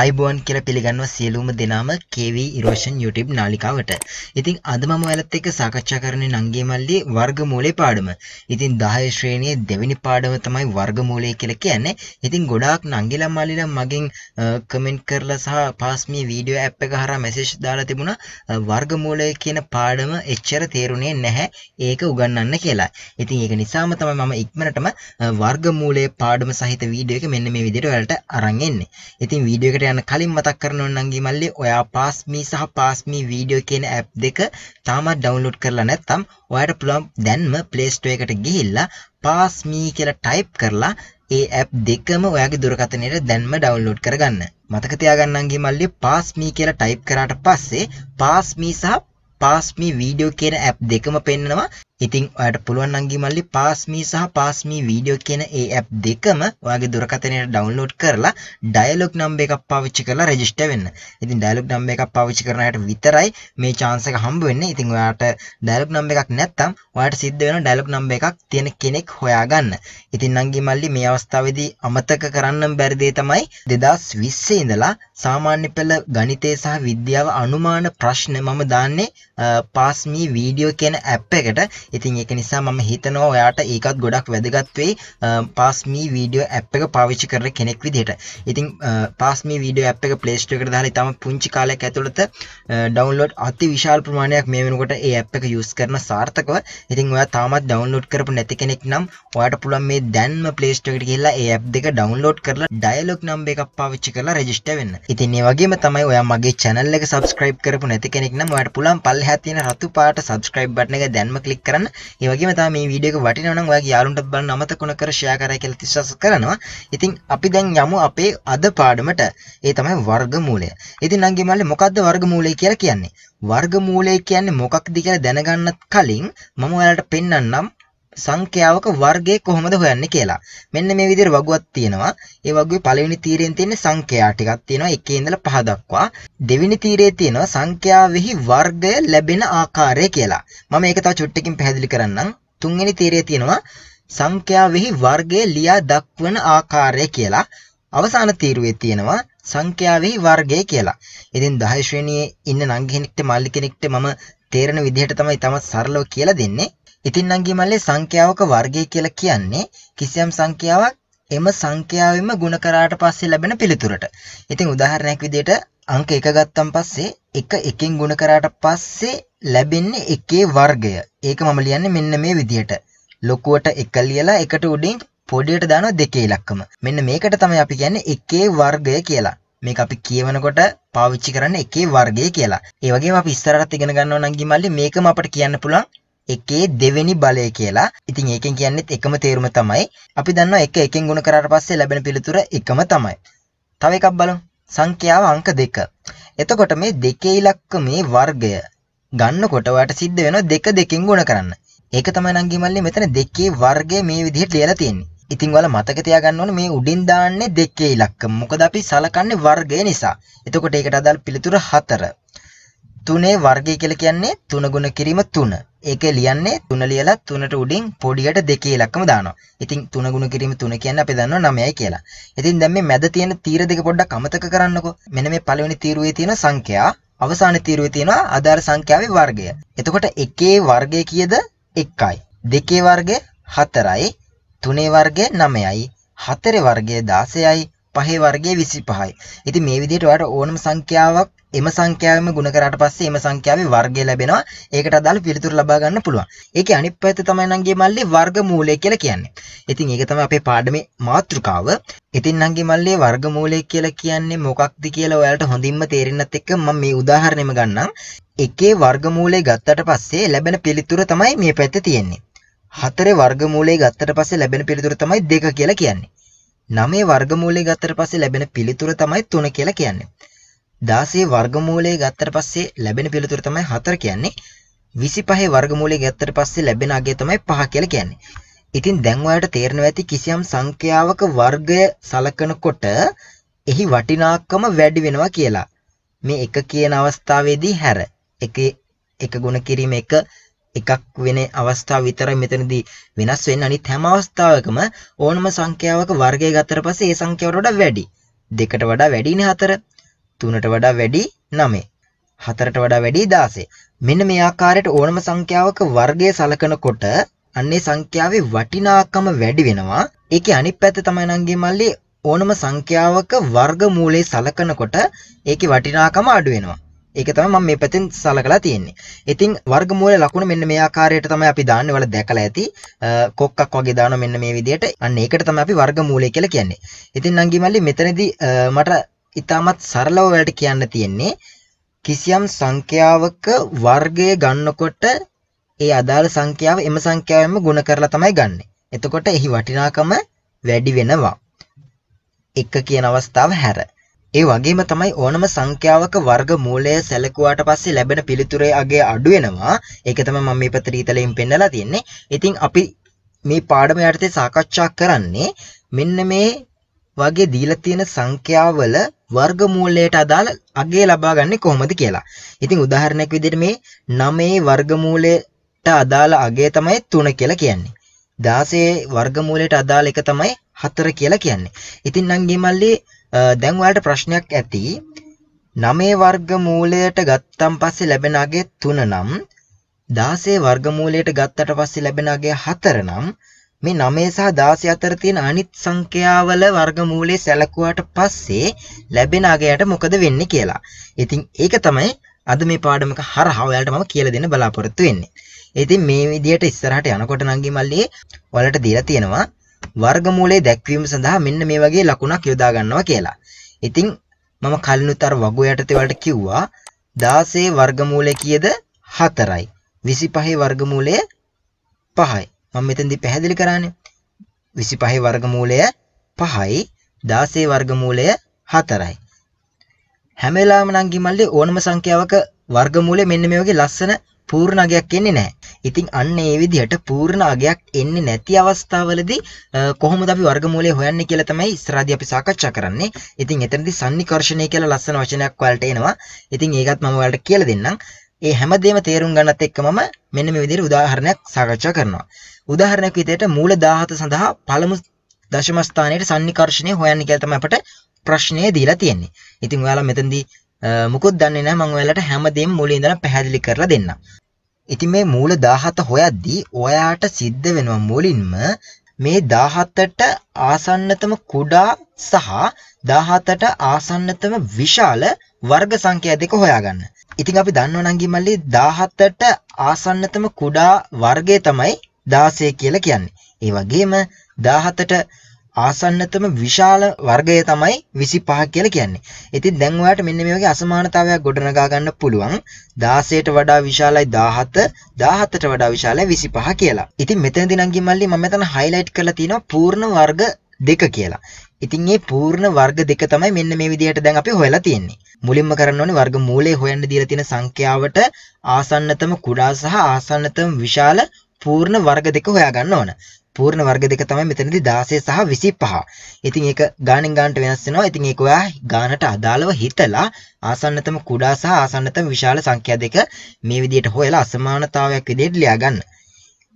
අයිබෝන් කියල පිළිගන්නව සියලූම දෙනාම KV ඉරෝෂන් YouTube නාලිකාවට. ඉතින් අද මම ඔයාලත් එක්ක සාකච්ඡා කරන්නේ නංගේ මල්ලි වර්ගමූලේ පාඩම. ඉතින් 10 ශ්‍රේණියේ දෙවෙනි පාඩම තමයි වර්ගමූලය කියලා කියන්නේ. ඉතින් ගොඩාක් නංගිලා මල්ලිලා මගෙන් කමෙන්ට් කරලා සහ පාස් මේ වීඩියෝ ඇප් එක හරහා මැසේජ් දාලා තිබුණා වර්ගමූලය කියන පාඩම එච්චර තේරුනේ නැහැ ඒක උගන්වන්න කියලා. ඉතින් ඒක නිසාම තමයි මම ඉක්මනටම වර්ගමූලයේ පාඩම සහිත වීඩියෝ එක මෙන්න මේ විදිහට ඔයාලට අරන් එන්නේ. ඉතින් වීඩියෝ එකට ඉදිරියට යන කලින් මතක් කරනවා නම් ගිමල්ලි ඔයා පාස්මී සහ පාස්මී වීඩියෝ කියන ඇප් දෙක තාමත් ඩවුන්ලෝඩ් කරලා නැත්නම් ඔයාට පුළුවන් දැන්ම Play Store එකට ගිහිල්ලා පාස්මී කියලා ටයිප් කරලා ඒ ඇප් දෙකම ඔයාගේ දුරකථනයට දැන්ම ඩවුන්ලෝඩ් කරගන්න. මතක තියාගන්න ගිමල්ලි පාස්මී කියලා ටයිප් කරාට පස්සේ පාස්මී සහ පාස්මී වීඩියෝ කියන ඇප් දෙකම පෙන්නවා ඉතින් ඔයාට පුළුවන් අංගි මල්ලි පාස්මී සහ පාස්මී වීඩියෝ කියන ඒ ඇප් දෙකම ඔයාගේ දුරකථනයට ඩවුන්ලෝඩ් කරලා ඩයලොග් නම්බර් එකක් පාවිච්චි කරලා රෙජිස්ටර් වෙන්න. ඉතින් ඩයලොග් නම්බර් එකක් පාවිච්චි කරන අයට විතරයි මේ chance එක හම්බ වෙන්නේ. ඉතින් ඔයාට ඩයලොග් නම්බර් එකක් නැත්තම් ඔයාට සිද්ධ වෙන ඩයලොග් නම්බර් එකක් තියෙන කෙනෙක් හොයාගන්න. ඉතින් අංගි මල්ලි මේ අවස්ථාවේදී අමතක කරන්න බැරි දේ තමයි 2020 ඉඳලා සාමාන්‍ය පෙළ ගණිතය සහ විද්‍යාව අනුමාන ප්‍රශ්න මම දාන්නේ පාස්මී වීඩියෝ කියන ඇප් එකට ඉතින් ඒක නිසා මම හිතනවා ඔයාට ඒකත් ගොඩක් වැදගත් වෙයි පාස්මී වීඩියෝ ඇප් එක පාවිච්චි කරන කෙනෙක් විදිහට. ඉතින් පාස්මී වීඩියෝ ඇප් එක Play Store එකට දාලා ඊටම පුංචි කාලයක් ඇතුළත ඩවුන්ලෝඩ් අති විශාල ප්‍රමාණයක් මේ වෙනකොට ඒ ඇප් එක යූස් කරන සාර්ථකව. ඉතින් ඔයා තාමත් ඩවුන්ලෝඩ් කරපු නැති කෙනෙක් නම් ඔයාට පුළුවන් මේ දැන්ම Play Store එකට ගිහිල්ලා ඒ ඇප් දෙක ඩවුන්ලෝඩ් කරලා ඩයලොග් නම්බර් එකක් පාවිච්චි කරලා රෙජිස්ටර් වෙන්න. ඉතින් ඒ වගේම තමයි ඔයා මගේ channel එක subscribe කරපු නැති කෙනෙක් නම් ඔයාට පුළුවන් පල්ල හැතින රතු පාට සබස්ක්‍රයිබ් බටන එක දැන්ම කලික් කරන්න ඒවගේ මතා මේ වීඩියක වටිනවනම් වගේ යාලුන්ට බලන්න අමත කුණ කර ෂයා කරයි කියලා තිස්සස කරනවා ඉතින් අපි දැන් යමු අපේ අද පාඩමට ඒ තමයි වර්ගමූලය ඉතින් නංගේ මල්ලේ මොකද්ද වර්ගමූලය කියලා කියන්නේ වර්ගමූලය කියන්නේ මොකක්ද කියලා දැනගන්නත් කලින් මම ඔයාලට පෙන්වන්නම් සංඛ්‍යාවක වර්ගය කොහොමද හොයන්නේ කියලා. මෙන්න මේ විදිහට වගුවක් තියෙනවා. ඒ වගුවේ පළවෙනි තීරයෙන් තියෙන සංඛ්‍යා ටිකක් තියෙනවා 1 ඉඳලා 5 දක්වා. දෙවෙනි තීරයේ තියෙනවා සංඛ්‍යාවෙහි වර්ගය ලැබෙන ආකාරය කියලා. මම ඒක තව චුට්ටකින් පැහැදිලි කරන්නම්. තුන්වෙනි තීරයේ තියෙනවා සංඛ්‍යාවෙහි වර්ගය ලියා දක්වන ආකාරය කියලා. අවසාන තීරුවේ තියෙනවා සංඛ්‍යාවෙහි වර්ගය කියලා. ඉතින් 10 ශ්‍රේණියේ ඉන්න නංගි කෙනෙක්ට මල්ලි කෙනෙක්ට මම තේරෙන විදිහට තමයි තම සරලව කියලා දෙන්නේ. ඉතින් නංගිමල්ලේ සංඛ්‍යාවක වර්ගය කියලා කියන්නේ කිසියම් සංඛ්‍යාවක් එම සංඛ්‍යාවෙම ගුණ කරාට පස්සේ ලැබෙන පිළිතුරට. ඉතින් උදාහරණයක් විදිහට අංක 1 ගත්තන් පස්සේ 1 1කින් ගුණ කරාට පස්සේ ලැබෙන්නේ 1 වර්ගය. ඒක මම ලියන්නේ මෙන්න මේ විදිහට. ලොකුවට 1 ලියලා එකට උඩින් පොඩියට දානවා 2 ඉලක්කම. මෙන්න මේකට තමයි අපි කියන්නේ 1 වර්ගය කියලා. මේක අපි කියවනකොට පාවිච්චි කරන්න එකේ වර්ගය කියලා. ඒ වගේම අපි ඉස්සරහට ඉගෙන ගන්නවා නම් ගිමල්ලි මේකම අපිට කියන්න පුළුවන් එකේ දෙවෙනි බලය කියලා ඉතින් ඒකෙන් කියන්නෙත් එකම තේරුම තමයි අපි දන්නවා එක එකෙන් ගුණ කරාට පස්සේ ලැබෙන පිළිතුර එකම තමයි තව එකක් බලමු සංඛ්‍යාව අංක දෙක එතකොට මේ දෙකේ ඉලක්ක මේ වර්ගය ගන්නකොට ඔයාට සිද්ධ වෙනවා දෙක දෙකෙන් ගුණ කරන්න ඒක තමයි නංගි මල්ලේ මෙතන දෙකේ වර්ගය මේ විදිහට ලියලා තියෙන්නේ ඉතින් ඔයාලා මතක තියාගන්න ඕනේ මේ උඩින් දාන්නේ දෙකේ ඉලක්ක. මොකද අපි සලකන්නේ වර්ගය නිසා. එතකොට ඒකට අදාළ පිළිතුර 4. 3 වර්ගය කියලා කියන්නේ 3 ගුණ කිරීම 3. ඒක ලියන්නේ තුන ලියලා තුනට උඩින් පොඩියට දෙකේ ඉලක්කම දානවා. ඉතින් තුන ගුණ කිරීම තුන කියන්නේ අපි දන්නවා 9යි කියලා. ඉතින් දැන් මේ මැද තියෙන තීර දෙක පොඩ්ඩක් අමතක කරන්නකෝ. මෙන්න මේ පළවෙනි තීරුවේ තියෙන සංඛ්‍යා අවසාන තීරුවේ තියෙනවා ආධාර සංඛ්‍යාවේ වර්ගය. එතකොට එකේ වර්ගය කීයද? 1යි. දෙකේ වර්ගය 4යි. තුනේ වර්ගය 9යි. හතරේ වර්ගය 16යි. පහේ වර්ගය 25යි. ඉතින් මේ විදිහට ඔයාලට ඕනම සංඛ්‍යාවක් එම සංඛ්‍යාවම ගුණ කරාට පස්සේ එම සංඛ්‍යාවේ වර්ගය ලැබෙනවා. ඒකට අදාළ පිළිතුරු ලබා ගන්න පුළුවන්. ඒකේ අනිත් පැත්ත තමයි නංගි මල්ලේ වර්ගමූලය කියලා කියන්නේ. ඉතින් ඒක තමයි අපේ පාඩමේ මාතෘකාව. ඉතින් නංගි මල්ලේ වර්ගමූලය කියලා කියන්නේ මොකක්ද කියලා ඔයාලට හොඳින්ම තේරෙන්නත් එක්ක මම මේ උදාහරණෙම ගන්නම්. එකේ වර්ගමූලය ගත්තට පස්සේ ලැබෙන පිළිතුර තමයි මේ පැත්තේ තියෙන්නේ. හතරේ වර්ගමූලය ගත්තට පස්සේ ලැබෙන පිළිතුර තමයි 2 කියලා කියන්නේ. නමේ වර්ගමූලය ගත්තට පස්සේ ලැබෙන පිළිතුර තමයි 3 කියලා කියන්නේ. 16 වර්ගමූලය ගත්තට පස්සේ ලැබෙන පිළිතුර තමයි 4 කියන්නේ. 25 වර්ගමූලය ගත්තට පස්සේ ලැබෙන අගය තමයි 5 කියලා කියන්නේ. ඉතින් දැන් ඔයාලට තේරෙනවා ඇති කිසියම් සංඛ්‍යාවක වර්ගය සලකනකොට එහි වටිනාකම වැඩි වෙනවා කියලා. මේ එක කියන අවස්ථාවේදී හැර එක එක ගුණ කිරීම එක එකක් වෙන අවස්ථාව විතරයි මෙතනදී වෙනස් වෙන්නේ අනිත් හැම අවස්ථාවකම ඕනම සංඛ්‍යාවක වර්ගය ගත්තට පස්සේ ඒ සංඛ්‍යාවට වඩා වැඩි දෙකට වඩා වැඩිනේ හතර තුනට වඩා වැඩි නමේ හතරට වඩා වැඩි දාසේ මෙන්න මේ ආකාරයට ඕනම සංඛ්‍යාවක වර්ගය සලකනකොට අන්නේ සංඛ්‍යාවේ වටිනාකම වැඩි වෙනවා ඒකේ අනිත් පැත්ත තමයි නංගි මල්ලි ඕනම සංඛ්‍යාවක වර්ගමූලයේ සලකනකොට ඒකේ වටිනාකම අඩු වෙනවා ඒක තමයි මම මේ පැත්තෙන් සලකලා තියෙන්නේ. ඉතින් වර්ගමූල ලකුණු මෙන්න මේ ආකාරයට තමයි අපි දාන්නේ. ඔයාලා දැකලා ඇති. කොක්කක් වගේ දානවා මෙන්න මේ විදිහට. අන්න ඒකට තමයි අපි වර්ගමූලය කියලා කියන්නේ. ඉතින් නංගි මල්ලි මෙතනදී මට ඉතාමත් සරලව වැඩ කියන්න තියෙන්නේ කිසියම් සංඛ්‍යාවක වර්ගය ගන්නකොට ඒ අදාළ සංඛ්‍යාව එම සංඛ්‍යාවෙන්ම ගුණ කරලා තමයි ගන්න. එතකොට එහි වටිනාකම වැඩි වෙනවා. එක කියන අවස්ථාව හැර. ඒ වගේම තමයි ඕනම සංඛ්‍යාවක වර්ග මූලය සැලකුවාට පස්සේ ලැබෙන පිළිතුරේ අගය අඩු වෙනවා. ඒක තමයි මම මේ පත්‍රය ඉතලින් පෙන්නලා තියෙන්නේ. ඉතින් අපි මේ පාඩම යටතේ සාකච්ඡා කරන්නේ මෙන්න මේ වගේ දීලා තියෙන සංඛ්‍යාවල වර්ගමූලයට අදාළ අගය ලබා ගන්නේ කොහොමද කියලා. ඉතින් උදාහරණයක් විදිහට මේ 9 වර්ගමූලයට අදාළ අගය තමයි 3 කියලා කියන්නේ. 16 වර්ගමූලයට අදාළ එක තමයි 4 කියලා කියන්නේ. ඉතින් නංගි මල්ලී දැන් ඔයාලට ප්‍රශ්නයක් ඇති. 9 වර්ගමූලයට ගත්තන් පස්සේ ලැබෙන අගය 3 නම් 16 වර්ගමූලයට ගත්තට පස්සේ ලැබෙන අගය 4 නම් මේ 9 සහ 16 අතර තියෙන අනිත් සංඛ්‍යාවල වර්ගමූලයේ සැලකුවාට පස්සේ ලැබෙන අගයට මොකද වෙන්නේ කියලා. ඉතින් ඒක තමයි අද මේ පාඩමක හරහා ඔයාලට මම කියලා දෙන්න බලාපොරොත්තු වෙන්නේ. ඉතින් මේ විදිහට ඉස්සරහට යනකොට නංගි මල්ලී ඔයාලට දීලා තියෙනවා වර්ගමූලයේ දැක්වීම සඳහා මෙන්න මේ වගේ ලකුණක් යොදා ගන්නවා කියලා. ඉතින් මම කලිනුත් අර වගු යටතේ වලට කිව්වා 16 වර්ගමූලය කීයද 4යි. 25 වර්ගමූලය 5යි. මම මෙතෙන්දී පැහැදිලි කරානේ 25 වර්ගමූලය 5යි 16 වර්ගමූලය 4යි හැම වෙලාවෙම නංගි මල්ලේ ඕනම සංඛ්‍යාවක වර්ගමූලය මෙන්න මේ වගේ ලස්සන පූර්ණ අගයක් එන්නේ නැහැ. ඉතින් අන්න ඒ විදිහට පූර්ණ අගයක් එන්නේ නැති අවස්ථාවලදී කොහොමද අපි වර්ගමූලය හොයන්නේ කියලා තමයි ඉස්සරහදී අපි සාකච්ඡා කරන්නේ. ඉතින් එතනදී සන්නිකර්ෂණය කියලා ලස්සන වචනයක් වලට එනවා. ඉතින් ඒකත් මම ඔයාලට කියලා දෙන්නම්. ඒ හැමදේම තේරුම් ගන්නත් එක්කමම මෙන්න මේ විදිහට උදාහරණයක් සාකච්ඡා කරනවා. උදාහරණයක් විදිහට මූල දාහත සඳහා පළමු දශම ස්ථානයේ සන්නිකර්ෂණය හොයන්න කියලා තමයි අපට ප්‍රශ්නේ දීලා තියෙන්නේ. ඉතින් ඔයාලා මෙතෙන්දී මොකොත් දන්නේ නැහැ මම ඔයාලට හැමදේම මුලින් ඉඳලා පැහැදිලි කරලා දෙන්නම්. ඉතින් මේ මූල 17 හොයද්දී ඔයාට සිද්ධ වෙනවා මුලින්ම මේ 17ට ආසන්නතම කුඩා සහ 17ට ආසන්නතම විශාල වර්ග සංඛ්‍යා දෙක හොයාගන්න. ඉතින් අපි දන්නව නංගි මල්ලී 17ට ආසන්නතම කුඩා වර්ගය තමයි 16 කියලා කියන්නේ. ඒ වගේම 17ට ආසන්නතම විශාල වර්ගය තමයි 25 කියලා කියන්නේ. ඉතින් දැන් ඔයාලට මෙන්න මේ වගේ අසමානතාවයක් ගොඩනගා ගන්න පුළුවන්. 16ට වඩා විශාලයි 17, 17ට වඩා විශාලයි 25 කියලා. ඉතින් මෙතනදී නංගි මල්ලී මම මෙතන highlight කරලා තියෙනවා පූර්ණ වර්ග දෙක කියලා. ඉතින් මේ පූර්ණ වර්ග දෙක තමයි මෙන්න මේ විදිහට දැන් අපි හොයලා තියෙන්නේ. මුලින්ම කරන්න ඕනේ වර්ග මූලයේ හොයන්න දීලා තියෙන සංඛ්‍යාවට ආසන්නතම කුඩා සහ ආසන්නතම විශාල පූර්ණ වර්ග දෙක හොයාගන්න ඕන. පූර්ණ වර්ග දෙක තමයි මෙතනදී 16 සහ 25. ඉතින් ඒක ගාණෙන් ගානට වෙනස් වෙනවා. ඉතින් ඒක ඔයා ගානට අදාළව හිතලා ආසන්නතම කුඩා සහ ආසන්නතම විශාල සංඛ්‍යා දෙක මේ විදිහට හොයලා අසමානතාවයක් විදිහට ලියා ගන්න.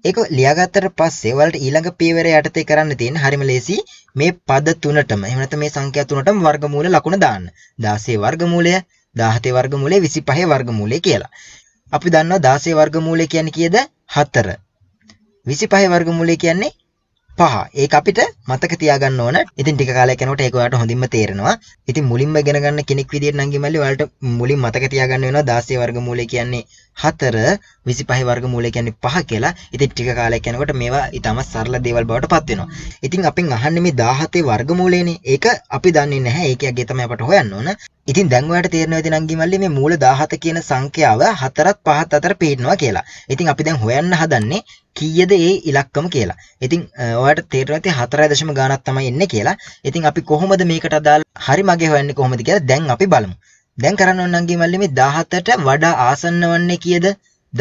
ඒක ලියාගත්තට පස්සේ ඔයාලට ඊළඟ පියවර යටතේ කරන්න තියෙන හරිම ලේසි මේ පද තුනටම එහෙම නැත්නම් මේ සංඛ්‍යා තුනටම වර්ගමූල ලකුණ දාන්න. 16 වර්ගමූලය, 17 වර්ගමූලය, 25 වර්ගමූලය කියලා. අපි දන්නවා 16 වර්ගමූලය කියන්නේ කීයද? 4. 25 වර්ගමූලය කියන්නේ පහ ඒක අපිට මතක තියාගන්න ඕන ඉතින් ටික කාලයක් යනකොට ඒක ඔයාලට හොඳින්ම තේරෙනවා ඉතින් මුලින්ම ඉගෙන ගන්න කෙනෙක් විදිහට නම් ගිමල්ලි ඔයාලට මුලින් මතක තියාගන්න වෙනවා 16 වර්ගමූලය කියන්නේ 4 25 වර්ගමූලය කියන්නේ 5 කියලා ඉතින් ටික කාලයක් යනකොට මේවා ඊටම සරල දේවල් බවට පත් වෙනවා ඉතින් අපෙන් අහන්නේ මේ 17 වර්ගමූලයනේ ඒක අපි දන්නේ නැහැ ඒක යගේ තමයි අපට හොයන්න ඕන ඉතින් දැන් ඔයාලට තේරෙනවද නංගි මල්ලි මේ මූල 17 කියන සංඛ්‍යාව 4ත් 5ත් අතර පේනවා කියලා. ඉතින් අපි දැන් හොයන්න හදන්නේ කීයද ඒ ඉලක්කම කියලා. ඉතින් ඔයාලට තේරෙනවා ඇති 4.0 ගානක් තමයි එන්නේ කියලා. ඉතින් අපි කොහොමද මේකට අදාළ හරි මගේ හොයන්නේ කොහොමද කියලා දැන් අපි බලමු. දැන් කරන්න ඕන නංගි මල්ලි මේ 17ට වඩා ආසන්න වන්නේ කීයද?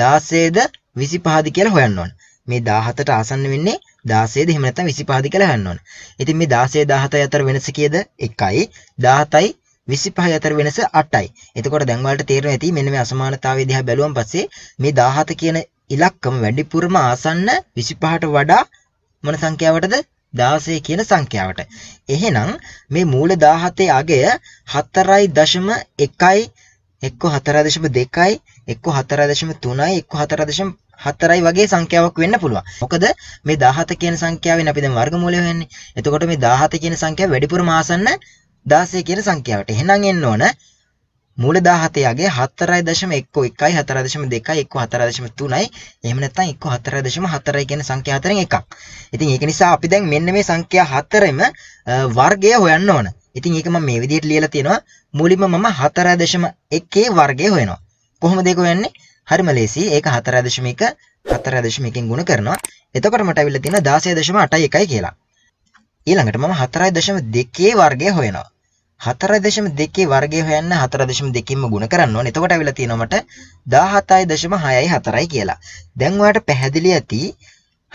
16ද 25ද කියලා හොයන්න ඕන. මේ 17ට ආසන්න වෙන්නේ 16ද එහෙම නැත්නම් 25ද කියලා හොයන්න ඕන. ඉතින් මේ 16 17 අතර වෙනස කීයද? 1යි 17යි 25 අතර වෙනස 8යි. එතකොට දැන් වලට තේරෙනවා ඇති මෙන්න මේ අසමානතාවය දිහා බැලුවම පස්සේ මේ 17 කියන ඉලක්කම වැඩිපුරම ආසන්න 25ට වඩා මොන සංඛ්‍යාවටද 16 කියන සංඛ්‍යාවට. එහෙනම් මේ මූල 17 අගය 4.1යි එක්ක 4.2යි එක්ක 4.3යි එක්ක 4.4යි වගේ සංඛ්‍යාවක් වෙන්න පුළුවන්. මොකද මේ 17 කියන සංඛ්‍යාවෙන් අපි දැන් වර්ගමූලය හොයන්නේ. එතකොට මේ 17 කියන සංඛ්‍යාව වැඩිපුරම ආසන්න දාසය කියන සංඛ්‍යාවට එහෙනම් එන්න ඕන මූල 17ගේ 4.1 1යි 4.2 1 4.3යි එහෙම නැත්නම් 1 4.4 කියන සංඛ්‍යා හතරෙන් එකක්. ඉතින් ඒක නිසා අපි දැන් මෙන්න මේ සංඛ්‍යා හතරෙම වර්ගය හොයන්න ඕන. ඉතින් ඒක මම මේ විදිහට ලියලා තියෙනවා. මුලින්ම මම 4.1 වර්ගය හොයනවා. කොහොමද ඒක හොයන්නේ? හරිම ලේසි. ඒක 4.1 4.1කින් ගුණ කරනවා. එතකොට මට අවිල්ල තියෙනවා 16.81 කියලා. ඊළඟට මම 4.2 වර්ගය හොයනවා. හතර දශම දෙකේ වර්ගය හොයන්න හතර දශම දෙකින්ම ගුණ කරන්න ඕනේ. එතකොට අවිලා තියෙනවට 17.6යි කියලා. දැන් ඔයාලට පැහැදිලි ඇති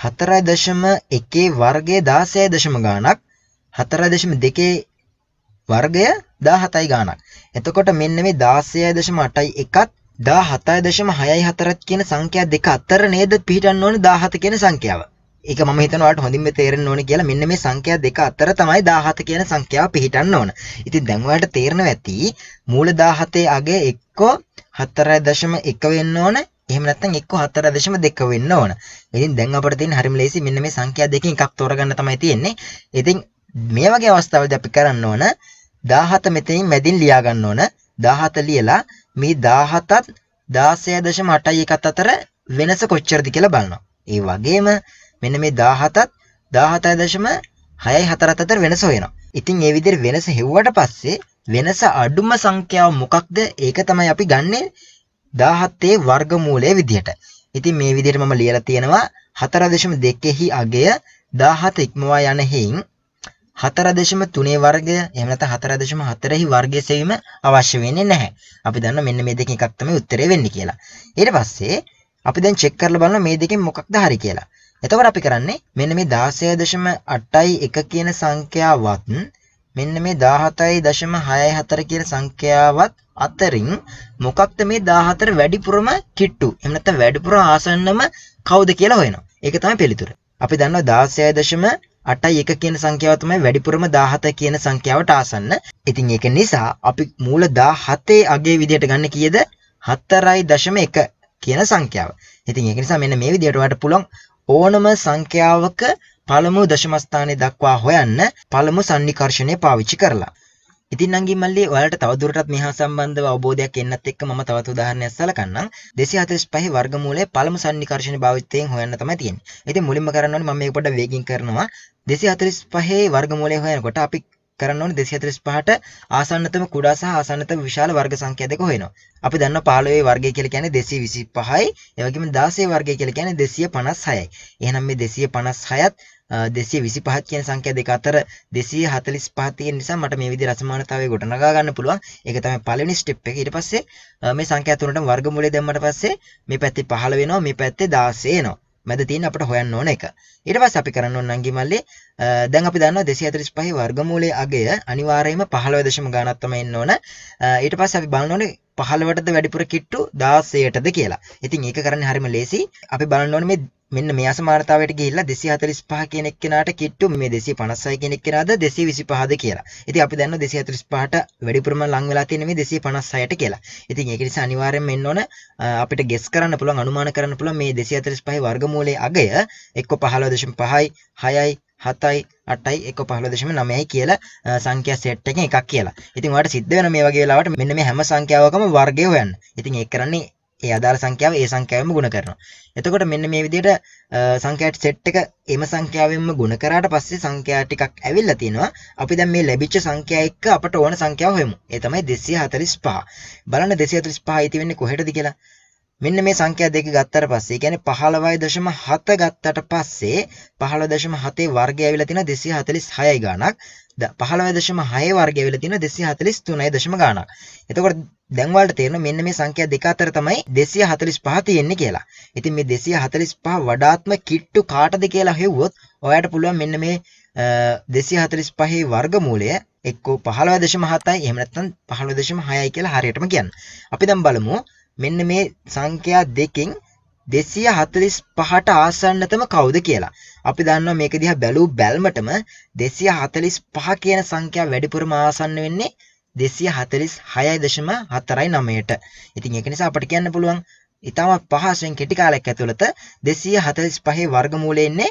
4.1 වර්ගය 16. ගාණක් 4.2 වර්ගය 17යි ගාණක්. එතකොට මෙන්න මේ 16.8යි එකත් 17.64ත් කියන සංඛ්‍යා දෙක අතර නේද පිහිටන්න ඕනේ 17 කියන සංඛ්‍යාව. ඒක මම හිතනවාට හොඳින්ම තේරෙන්න ඕනේ කියලා මෙන්න මේ සංඛ්‍යා දෙක අතර තමයි 17 කියන සංඛ්‍යාව පිහිටන්න ඕන. ඉතින් දැන් ඔයාලට තේරෙනවා ඇති මූල 17 අගය එක්ක 4.1 වෙන්න ඕන. එහෙම නැත්නම් එක්ක 4.2 වෙන්න ඕන. ඉතින් දැන් අපිට තියෙන හරිම ලේසි මෙන්න මේ සංඛ්‍යා දෙකෙන් එකක් තෝරගන්න තමයි තියෙන්නේ. ඉතින් මේ වගේ අවස්ථාවලදී අපි කරන්න ඕන 17 මෙතනින් මැදින් ලියා ගන්න ඕන. 17 ලියලා මේ 17ත් 16.8යි එකත් අතර වෙනස කොච්චරද කියලා බලනවා. ඒ වගේම මෙන්න මේ 17ත් 17.6යි 4ත් අතර වෙනස හොයනවා. ඉතින් ඒ විදිහට වෙනස හෙව්වට පස්සේ වෙනස අඩුම සංඛ්‍යාව මොකක්ද? ඒක තමයි අපි ගන්නෙ 17 වර්ගමූලයේ විදිහට. ඉතින් මේ විදිහට මම ලියලා තියෙනවා 4.2 හි අගය 17 ඉක්මවා යන හේයින් 4.3 වර්ගය එහෙම නැත්නම් 4.4 හි වර්ගයේ සෙවීම අවශ්‍ය වෙන්නේ නැහැ. අපි දන්නවා මෙන්න මේ දෙකෙන් එකක් තමයි උත්තරේ වෙන්නේ කියලා. ඊට පස්සේ අපි දැන් චෙක් කරලා බලනවා මේ දෙකෙන් මොකක්ද හරි කියලා. එතකොට අපි කරන්නේ මෙන්න මේ 16.8.1 කියන සංඛ්‍යාවත් මෙන්න මේ 17.664 කියන සංඛ්‍යාවත් අතරින් මොකක්ද මේ 14 වැඩිපුරම කිට්ටු එහෙම නැත්නම් වැඩිපුර ආසන්නම කවුද කියලා හොයනවා. ඒක තමයි පිළිතුර. අපි දන්නවා 16.81 කියන සංඛ්‍යාව තමයි වැඩිපුරම 17 කියන සංඛ්‍යාවට ආසන්න. ඉතින් ඒක නිසා අපි මූල 17 අගේ විදිහට ගන්න කීයද? 4.1 කියන සංඛ්‍යාව. ඉතින් ඒක නිසා මෙන්න මේ විදිහට ඔයාලට පුළුවන් ඕනම සංඛ්‍යාවක පළමු දශමස්ථානය දක්වා හොයන්න පළමු සන්නිකර්ෂණය පාවිච්චි කරලා. ඉතින් නංගි මල්ලී ඔයාලට තවදුරටත් මෙහා සම්බන්ධව අවබෝධයක් එන්නත් එක්ක මම තවත් උදාහරණයක් සලකන්නම් 245 වර්ගමූලයේ පළමු සන්නිකර්ෂණ භාවිතයෙන් හොයන්න තමයි තියෙන්නේ. ඉතින් මුලින්ම කරන්න ඕනේ මම මේක පොඩ්ඩක් වේගින් කරනවා 245 වර්ගමූලය හොයනකොට අපි කරන්න ඕනේ 235ට ආසන්නතම කුඩා සහ ආසන්නතම විශාල වර්ග සංඛ්‍යා දෙක හොයනවා. අපි දන්නවා 15 වර්ගය කියලා කියන්නේ 225යි. ඒ වගේම 16 වර්ගය කියලා කියන්නේ 256යි. එහෙනම් මේ 256ත් 225 කියන සංඛ්‍යා දෙක අතර 245 තියෙන නිසා මට මේ විදිහේ රසමානතාවය ගොඩනගා ගන්න පුළුවන්. ඒක තමයි පළවෙනි ස්ටෙප් එක. ඊට පස්සේ මේ සංඛ්‍යා තුනටම වර්ගමූලය දැම්මට පස්සේ මේ පැත්තේ 15 වෙනවා, මේ පැත්තේ 16 එනවා. මැද තියෙන අපිට හොයන්න ඕන එක. ඊට පස්සේ අපි කරන්න ඕන නංගි මල්ලේ දැන් අපි දන්නවා 245 වර්ගමූලයේ අගය අනිවාර්යයෙන්ම 15 ගණනක් තමයි එන්න ඕන. ඊට පස්සේ අපි බලන්න ඕනේ 15ටද වැඩිපුර කිට්ටු 16ටද කියලා. ඉතින් ඒක කරන්න හරිම ලේසි. අපි බලන්න ඕනේ මේ මෙන්න මේ අසමානතාවයට ගිහිල්ලා 245 කියන එක්කෙනාට කිට්ටු මේ 256 කියන එක්කෙනාද 225ද කියලා. ඉතින් අපි දන්නවා 245ට වැඩිපුරම ලං වෙලා තියෙන්නේ මේ 256ට කියලා. ඉතින් ඒක නිසා අනිවාර්යයෙන්ම මෙන්න ඕන අපිට ගෙස් කරන්න පුළුවන් අනුමාන කරන්න පුළුවන් මේ 245 වර්ගමූලයේ අගය එක්ක 15.5යි 6යි හතයි අටයි එක පහලදශම නමයයි කියල සංඛ්‍යා සෙට් එක එකක් කියලා ඉතින් වට සිද්ධ වෙන මේ වගේ ලාවට මෙන්න මේ හැම සංඛ්‍යාවකම වර්ගය හොයන්න ඉතින් ඒ කරන්නේ ඒ අදාළ සංඛ්‍යාව ඒ සංඛ්‍යාවෙම ගුණ කරනවා. එතකොට මෙන්න මේ විදිහට සංඛ්‍යාට සෙට් එක එම සංඛ්‍යාවෙන්ම ගුණ කරාට පස්සේ සංඛ්‍යා ටිකක් ඇවිල්ලා තිනවා. අපි දැන් මේ ලැබිච්ච සංඛ්‍යා එක්ක අපට ඕන සංඛ්‍යාව හොයමු. ඒ තමයි 245. බලන්න 245 ඉති වෙන්නේ කොහෙටද කියලා. මෙන්න මේ සංඛ්‍යා දෙක ගත්තට පස්සේ කියන්නේ 15.7 ගත්තට පස්සේ 15.7 වර්ගය ඇවිල්ලා තියෙන 246යි ගාණක් 15.6 වර්ගය ඇවිල්ලා තියෙන 243.0 ගාණක්. එතකොට දැන් වලට තේරෙනවා මෙන්න මේ සංඛ්‍යා දෙක අතර තමයි 245 තියෙන්නේ කියලා. ඉතින් මේ 245 වඩාත්ම කිට්ටු කාටද කියලා හෙව්වොත් ඔයාට පුළුවන් මෙන්න මේ 245 වර්ගමූලය එක්කෝ 15.7යි එහෙම නැත්නම් 15.6යි කියලා හරියටම කියන්න. අපි දැන් බලමු මෙන්න මේ සංඛ්‍යා දෙකෙන් දෙසිය හතලිස් පහට ආසන්නතම කවුද කියලා. අපි දන්නවා මේක දිහා බැලූ බැල්මටම දෙසිය හතලිස් පහ කියන සංඛ්‍යා වැඩිපුරම ආසන්න වෙන්නේ දෙසිය හතලිස් හයයි දශම හතරයි නමයට. ඉතින් ඒක නිසා අපට කියන්න පුළුවන් ඉතාමත් පහසුවෙන් කෙටි කාලයක් ඇතුළත දෙසිය හතලිස් පහේ වර්ගමූලෙ එන්නේ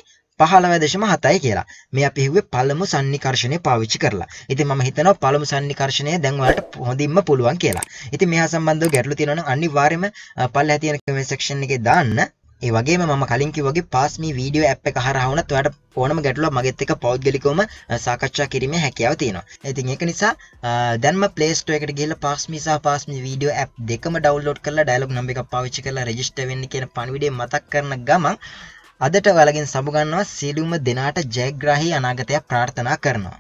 පහළව දශම හතයි කියලා මේ අපි හිව්වේ පළමු සන්නිකර්ෂණය පාවිච්චි කරලා. ඉතින් මම හිතනවා පළමු සන්නිකර්ෂණය දැන් ඔයාලට හොඳින්ම පුළුවන් කියලා. ඉතින් මෙහා සම්බන්ධව ගැටලු තියෙනවා නම් අනිවාර්යයෙන්ම පල්ලෙහා තියෙන කමෙන්ට් සෙක්ෂන් එකේ දාන්න. ඒ වගේම මම කලින් කිව්වාගේ පාස් මී වීඩියෝ ඇප් එක හරහා වුණත් ඔයාලට ඕනම ගැටලුවක් මගෙත් එක්ක පෞද්ගලිකවම සාකච්ඡා කිරීමේ හැකියාව තියෙනවා. ඉතින් ඒක නිසා දැන්ම Play Store එකට ගිහලා Pass Me සහ Pass Me video app දෙකම download කරලා dialog number එකක් පාවිච්චි කරලා register වෙන්න කියන පණිවිඩය මතක් කරන ගමන් අදට වලගින් සමුගන්නවා සිලුම දෙනාට ජයග්‍රහහි අනාගතයක් ප්‍රාර්ථනා කරනවා.